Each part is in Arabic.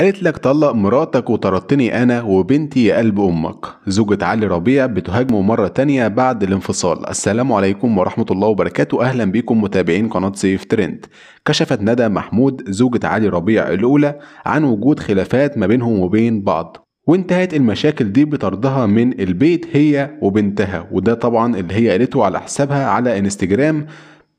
قالت لك طلق مراتك وطردتني أنا وبنتي يا قلب أمك زوجة علي ربيع بتهاجمه مرة تانية بعد الانفصال السلام عليكم ورحمة الله وبركاته أهلا بكم متابعين قناة سيف ترند كشفت ندى محمود زوجة علي ربيع الأولى عن وجود خلافات ما بينهم وبين بعض وانتهت المشاكل دي بطردها من البيت هي وبنتها وده طبعا اللي هي قالته على حسابها على انستجرام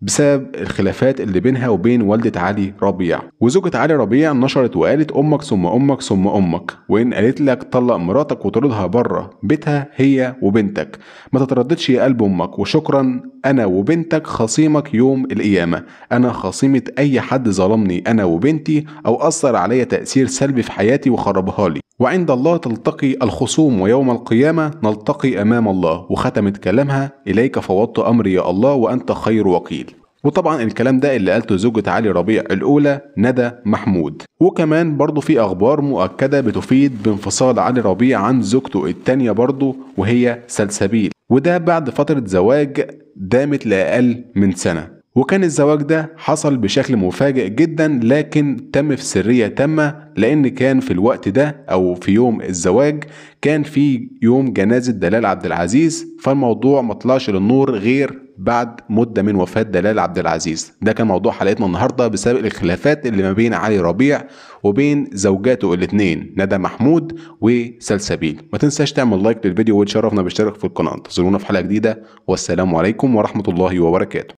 بسبب الخلافات اللي بينها وبين والدة علي ربيع وزوجة علي ربيع نشرت وقالت أمك ثم أمك ثم أمك وإن قالت لك طلق مراتك وطردها بره بيتها هي وبنتك ما تترددش يا قلب أمك وشكرا أنا وبنتك خصيمك يوم القيامة أنا خصيمة أي حد ظلمني أنا وبنتي أو أثر عليا تأثير سلبي في حياتي وخربها لي وعند الله تلتقي الخصوم ويوم القيامة نلتقي أمام الله وختمت كلامها إليك فوضت أمري يا الله وأنت خير وكيل وطبعا الكلام ده اللي قالته زوجة علي ربيع الأولى ندى محمود وكمان برضه في أخبار مؤكدة بتفيد بانفصال علي ربيع عن زوجته التانية برضه وهي سلسبيل وده بعد فترة زواج دامت لأقل من سنة وكان الزواج ده حصل بشكل مفاجئ جدا لكن تم في سرية تامة لأن كان في الوقت ده أو في يوم الزواج كان في يوم جنازة دلال عبد العزيز فالموضوع مطلعش للنور غير بعد مدة من وفاة دلال عبد العزيز ده كان موضوع حلقتنا النهاردة بسبب الخلافات اللي ما بين علي ربيع وبين زوجاته الاثنين ندى محمود وسلسبيل ما تنساش تعمل لايك للفيديو وتشرفنا بالاشتراك في القناة انتظرونا في حلقة جديدة والسلام عليكم ورحمة الله وبركاته